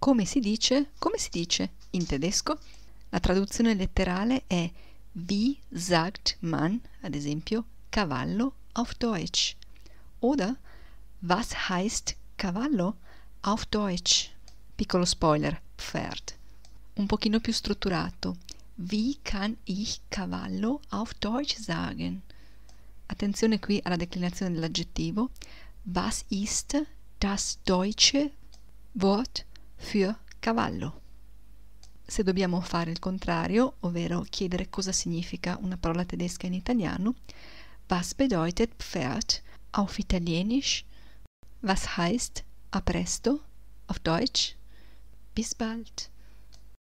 Come si dice? Come si dice in tedesco? La traduzione letterale è Wie sagt man, ad esempio, cavallo auf Deutsch? Oder Was heißt cavallo auf Deutsch? Piccolo spoiler, Pferd. Un pochino più strutturato. Wie kann ich cavallo auf Deutsch sagen? Attenzione qui alla declinazione dell'aggettivo. Was ist das deutsche Wort für cavallo. Se dobbiamo fare il contrario, ovvero chiedere cosa significa una parola tedesca in italiano, was bedeutet Pferd auf Italienisch, was heißt a presto auf Deutsch, bis bald.